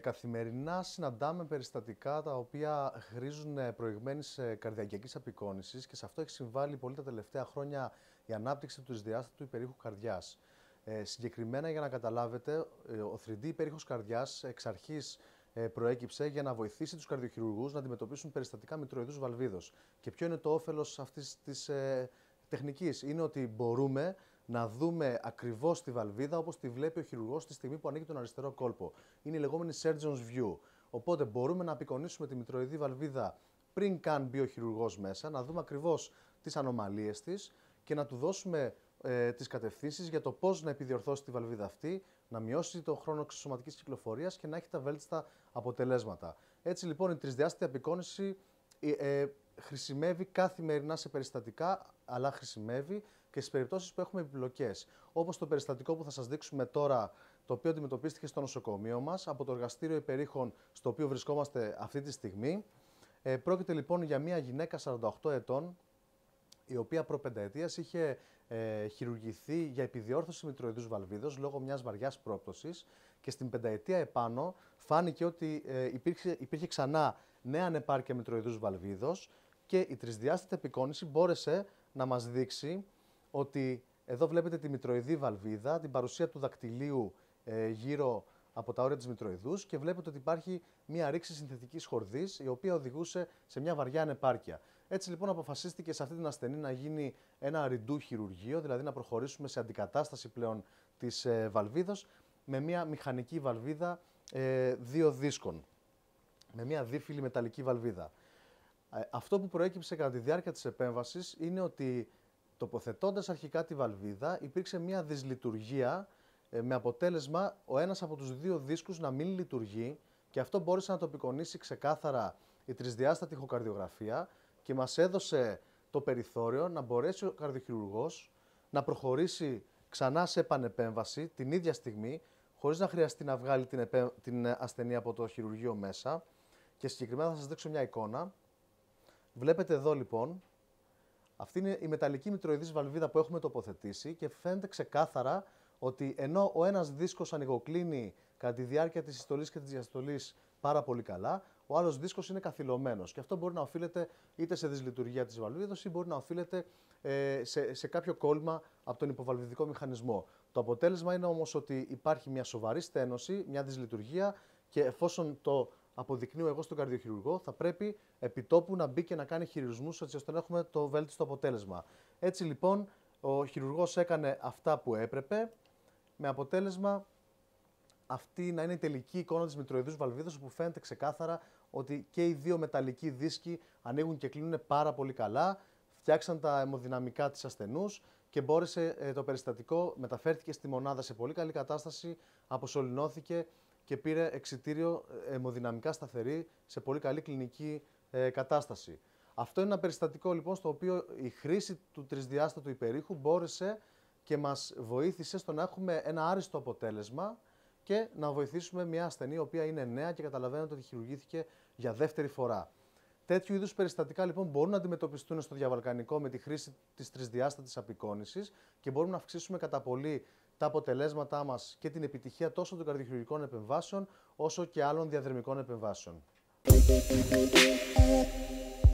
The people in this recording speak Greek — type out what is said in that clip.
Καθημερινά συναντάμε περιστατικά τα οποία χρήζουν ε, προηγμένης ε, καρδιακή απεικόνησης και σε αυτό έχει συμβάλει πολύ τα τελευταία χρόνια η ανάπτυξη του δυσδιάστατου υπερήχου καρδιάς. Ε, συγκεκριμένα, για να καταλάβετε, ε, ο 3D υπερήχος καρδιάς εξ αρχής προέκυψε για να βοηθήσει τους καρδιοχειρουργούς να αντιμετωπίσουν περιστατικά μητροειδούς βαλβίδος. Και ποιο είναι το όφελος αυτής της ε, τεχνικής, είναι ότι μπορούμε να δούμε ακριβώς τη βαλβίδα όπως τη βλέπει ο χειρουργός τη στιγμή που ανοίγει τον αριστερό κόλπο. Είναι η λεγόμενη surgeon's view. Οπότε μπορούμε να απεικονίσουμε τη μητροειδή βαλβίδα πριν καν μπει ο χειρουργός μέσα, να δούμε ακριβώς τις ανομαλίες της και να του δώσουμε ε, τις κατευθύνσεις για το πώς να επιδιορθώσει τη βαλβίδα αυτή, να μειώσει το χρόνο εξωσωματικής κυκλοφορίας και να έχει τα βέλτιστα αποτελέσματα. Έτσι λοιπόν η τρισδιάστατη απεικόνηση ε, ε, χρησιμεύει καθημερινά σε περιστατικά, αλλά χρησιμεύει και στις περιπτώσεις που έχουμε επιπλοκές. Όπως το περιστατικό που θα σας δείξουμε τώρα, το οποίο αντιμετωπίστηκε στο νοσοκομείο μας από το εργαστήριο υπερήχων στο οποίο βρισκόμαστε αυτή τη στιγμή. Ε, πρόκειται λοιπόν για μια γυναίκα 48 ετών, η οποία προπενταετία είχε ε, χειρουργηθεί για επιδιόρθωση μητροειδούς βαλβίδος λόγω μιας βαριάς πρόπτωσης. και στην πενταετία επάνω φάνηκε ότι ε, υπήρχε, υπήρχε ξανά νέα ανεπάρκεια μητροειδούς βαλβίδος και η τρισδιάστατη επικόνηση μπόρεσε να μας δείξει ότι εδώ βλέπετε τη μητροειδή βαλβίδα, την παρουσία του δακτυλίου ε, γύρω από τα όρια της μητροειδούς και βλέπετε ότι υπάρχει μια ρήξη συνθετικής χορδής, η οποία οδηγούσε σε μια βαριά ανεπάρκεια. Έτσι λοιπόν αποφασίστηκε σε αυτή την ασθενή να γίνει ένα ριντού χειρουργείο, δηλαδή να προχωρήσουμε σε αντικατάσταση πλέον της ε, βαλβίδας με μια μηχανική βαλβίδα ε, δύο δίσκων. Με μια δίφυλη μεταλλική βαλβίδα. Ε, αυτό που προέκυψε κατά τη διάρκεια της επέμβασης είναι ότι Τοποθετώντας αρχικά τη βαλβίδα υπήρξε μια δυσλειτουργία ε, με αποτέλεσμα ο ένας από τους δύο δίσκους να μην λειτουργεί και αυτό μπόρεσε να το απεικονίσει ξεκάθαρα η τρισδιάστατη ηχοκαρδιογραφία και μας έδωσε το περιθώριο να μπορέσει ο καρδιοχειρουργός να προχωρήσει ξανά σε επανεπέμβαση την ίδια στιγμή χωρίς να χρειαστεί να βγάλει την, επέ... την ασθενή από το χειρουργείο μέσα και συγκεκριμένα θα σας δείξω μια εικόνα. Βλέπετε εδώ λοιπόν αυτή είναι η μεταλλική μητροειδής βαλβίδα που έχουμε τοποθετήσει και φαίνεται ξεκάθαρα ότι ενώ ο ένας δίσκος ανοιγοκλίνει κατά τη διάρκεια της συστολής και της διαστολής πάρα πολύ καλά, ο άλλος δίσκος είναι καθυλωμένος. Και αυτό μπορεί να οφείλεται είτε σε δυσλειτουργία της βαλβίδας ή μπορεί να οφείλεται ε, σε, σε κάποιο κόλμα από τον υποβαλβιδικό μηχανισμό. Το αποτέλεσμα είναι όμως ότι υπάρχει μια σοβαρή στένωση, μια δυσλειτουργία και εφόσον το αποδεικνύω εγώ στον καρδιοχειρουργό, θα πρέπει επιτόπου να μπει και να κάνει χειρισμούς, έτσι ώστε να έχουμε το βέλτιστο αποτέλεσμα. Έτσι λοιπόν, ο χειρουργός έκανε αυτά που έπρεπε, με αποτέλεσμα αυτή να είναι η τελική εικόνα της μητροειδούς βαλβίδας, όπου φαίνεται ξεκάθαρα ότι και οι δύο μεταλλικοί δίσκοι ανοίγουν και κλείνουν πάρα πολύ καλά, φτιάξαν τα αιμοδυναμικά της ασθενούς και μπόρεσε ε, το περιστατικό, μεταφέρθηκε στη μονάδα σε πολύ καλή κατάσταση, αποσωλυνώθηκε και πήρε εξιτήριο ε, αιμοδυναμικά σταθερή σε πολύ καλή κλινική ε, κατάσταση. Αυτό είναι ένα περιστατικό λοιπόν στο οποίο η χρήση του τρισδιάστατου υπερήχου μπόρεσε και μας βοήθησε στο να έχουμε ένα άριστο αποτέλεσμα και να βοηθήσουμε μια ασθενή η οποία είναι νέα και καταλαβαίνετε ότι χειρουργήθηκε για δεύτερη φορά. Τέτοιου είδους περιστατικά λοιπόν μπορούν να αντιμετωπιστούν στο διαβαλκανικό με τη χρήση της τρισδιάστατης απεικόνησης και μπορούμε να αυξήσουμε κατά πολύ τα αποτελέσματά μας και την επιτυχία τόσο των καρδιοχειρουργικών επεμβάσεων όσο και άλλων διαδρομικών επεμβάσεων.